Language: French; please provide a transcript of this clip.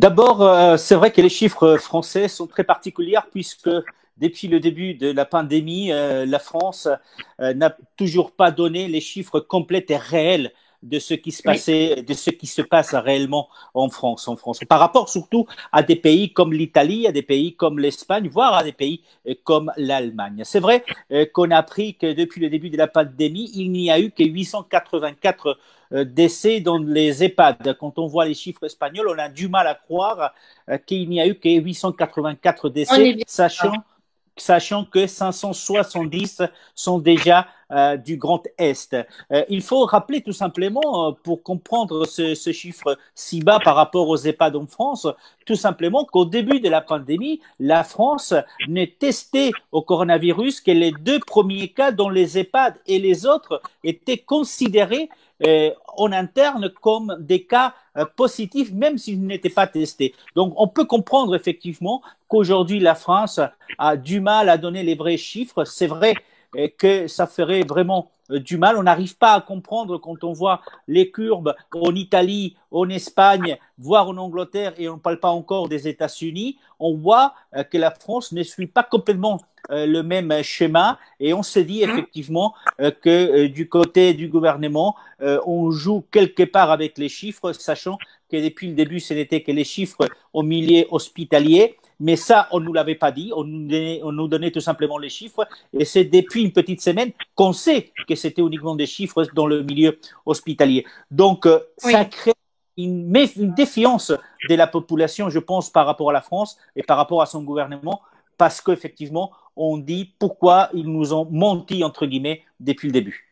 D'abord, euh, c'est vrai que les chiffres français sont très particuliers puisque depuis le début de la pandémie, euh, la France euh, n'a toujours pas donné les chiffres complets et réels de ce qui se passait, de ce qui se passe réellement en France, en France, par rapport surtout à des pays comme l'Italie, à des pays comme l'Espagne, voire à des pays euh, comme l'Allemagne. C'est vrai euh, qu'on a appris que depuis le début de la pandémie, il n'y a eu que 884 euh, décès dans les EHPAD. Quand on voit les chiffres espagnols, on a du mal à croire qu'il n'y a eu que 884 décès, sachant, sachant que 570 sont déjà euh, du Grand Est. Euh, il faut rappeler tout simplement, euh, pour comprendre ce, chiffre si bas par rapport aux EHPAD en France, tout simplement qu'au début de la pandémie, la France ne testé au coronavirus que les deux premiers cas dont les EHPAD et les autres étaient considérés en interne comme des cas positifs, même s'ils n'étaient pas testés. Donc, on peut comprendre effectivement qu'aujourd'hui, la France a du mal à donner les vrais chiffres. C'est vrai et que ça ferait vraiment euh, du mal. On n'arrive pas à comprendre quand on voit les courbes en Italie, en Espagne, voire en Angleterre, et on ne parle pas encore des États-Unis. On voit euh, que la France ne suit pas complètement euh, le même schéma et on se dit effectivement que du côté du gouvernement, on joue quelque part avec les chiffres, sachant que depuis le début, ce n'était que les chiffres aux milliers hospitaliers. Mais ça, on ne nous l'avait pas dit, on nous, donnait, tout simplement les chiffres. Et c'est depuis une petite semaine qu'on sait que c'était uniquement des chiffres dans le milieu hospitalier. Donc, euh, ça crée une, une défiance de la population, je pense, par rapport à la France et par rapport à son gouvernement, parce qu'effectivement, on dit pourquoi ils nous ont menti, entre guillemets, depuis le début.